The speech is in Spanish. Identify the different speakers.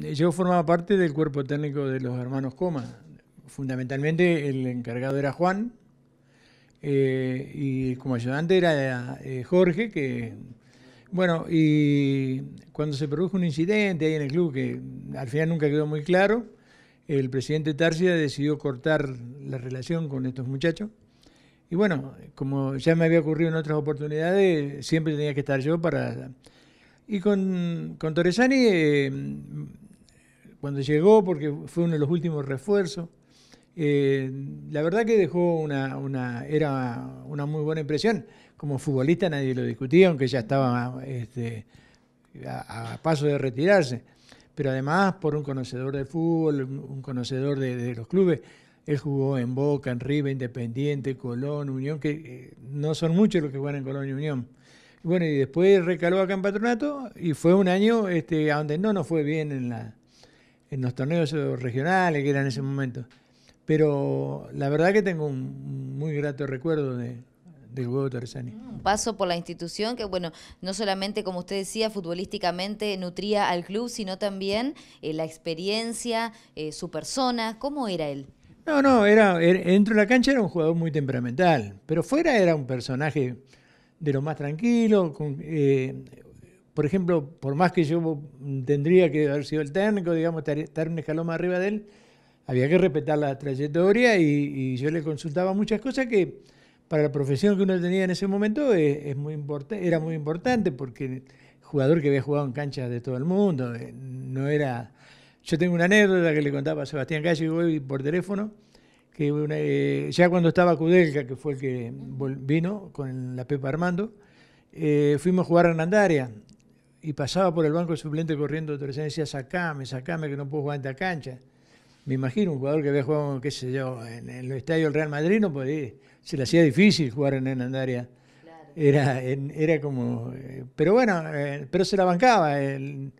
Speaker 1: Yo formaba parte del cuerpo técnico de los hermanos Coma. Fundamentalmente el encargado era Juan eh, y como ayudante era eh, Jorge, que bueno, y cuando se produjo un incidente ahí en el club que al final nunca quedó muy claro, el presidente Tarsia decidió cortar la relación con estos muchachos. Y bueno, como ya me había ocurrido en otras oportunidades, siempre tenía que estar yo para... Y con, con Torresani eh, cuando llegó, porque fue uno de los últimos refuerzos. Eh, la verdad que dejó una, era una muy buena impresión. Como futbolista nadie lo discutía, aunque ya estaba este, a, paso de retirarse. Pero además, por un conocedor de fútbol, un conocedor de, los clubes, él jugó en Boca, en Riva, Independiente, Colón, Unión, que eh, no son muchos los que juegan en Colón y Unión. Bueno, y después recaló a en y fue un año este, donde no nos fue bien en la, en los torneos regionales que eran en ese momento. Pero la verdad que tengo un muy grato recuerdo de, del huevo Tarzani.
Speaker 2: Un paso por la institución que, bueno, no solamente, como usted decía, futbolísticamente nutría al club, sino también eh, la experiencia, eh, su persona. ¿Cómo era él?
Speaker 1: No, no, era, er, dentro de la cancha era un jugador muy temperamental, pero fuera era un personaje de lo más
Speaker 2: tranquilo,
Speaker 1: con, eh, por ejemplo, por más que yo tendría que haber sido el técnico, digamos, estar, un escalón más arriba de él, había que respetar la trayectoria y, yo le consultaba muchas cosas que para la profesión que uno tenía en ese momento es, muy importante, era muy importante porque jugador que había jugado en canchas de todo el mundo, eh, no era... Yo tengo una anécdota que le contaba a Sebastián Calle hoy por teléfono, que eh, ya cuando estaba Kudelka, que fue el que vino con la Pepa Armando, eh, fuimos a jugar en Andaria y pasaba por el banco de suplente corriendo y decía, sacame, sacame, que no puedo jugar en esta cancha. Me imagino un jugador que había jugado, qué sé yo, en, el estadio del Real Madrid, no podía, se le hacía difícil jugar en el Claro. Era, era como, eh, pero bueno, eh, pero se la bancaba. El,